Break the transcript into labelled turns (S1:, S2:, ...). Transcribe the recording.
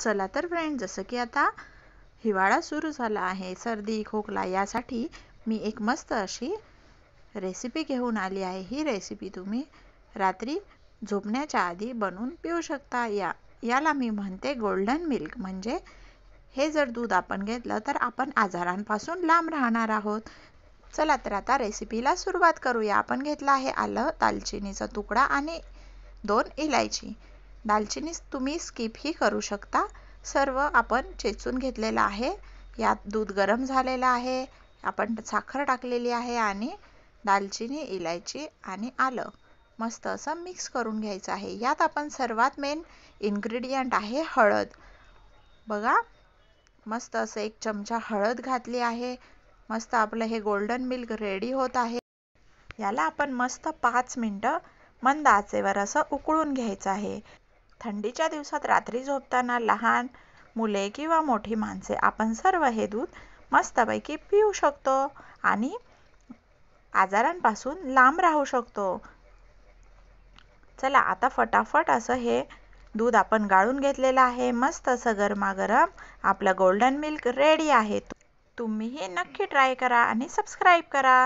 S1: चला तर फ्रेंड जसं की आता हिवाळा सुरू झाला आहे सर्दी खोकला यासाठी मी एक मस्त अशी रेसिपी घेऊन आली आहे ही रेसिपी तुम्ही रात्री झोपण्याच्या आधी बनवून पिऊ शकता या याला मी म्हणते गोल्डन मिल्क म्हणजे हे जर दूध आपण घेतलं तर आपण आजारांपासून लांब राहणार आहोत चला तर आता रेसिपीला सुरुवात करूया आपण घेतला आहे आलं दालचिनीचा तुकडा आणि दोन इलायची दालचिनी तुम्ही स्किपही करू शकता सर्व आपण चेचून घेतलेलं आहे यात दूध गरम झालेलं आहे आपण साखर टाकलेली आहे आणि दालचिनी इलायची आणि आलं मस्त असं मिक्स करून घ्यायचं आहे यात आपण सर्वात मेन इन्ग्रेडियंट आहे हळद बघा मस्त असं एक चमचा हळद घातली आहे मस्त आपलं हे गोल्डन मिल्क रेडी होत आहे याला आपण मस्त पाच मिनटं मंद आचेवर असं उकळून घ्यायचं आहे थंडीच्या दिवसात रात्री झोपताना लहान मुले किंवा मोठी माणसे आपण सर्व हे दूध मस्तपैकी पिऊ शकतो आणि आजारांपासून लांब राहू शकतो चला आता फटाफट असं हे दूध आपण गाळून घेतलेलं आहे मस्त असं गरमागरम आपलं गोल्डन मिल्क रेडी आहे तुम्हीही नक्की ट्राय करा आणि सबस्क्राईब करा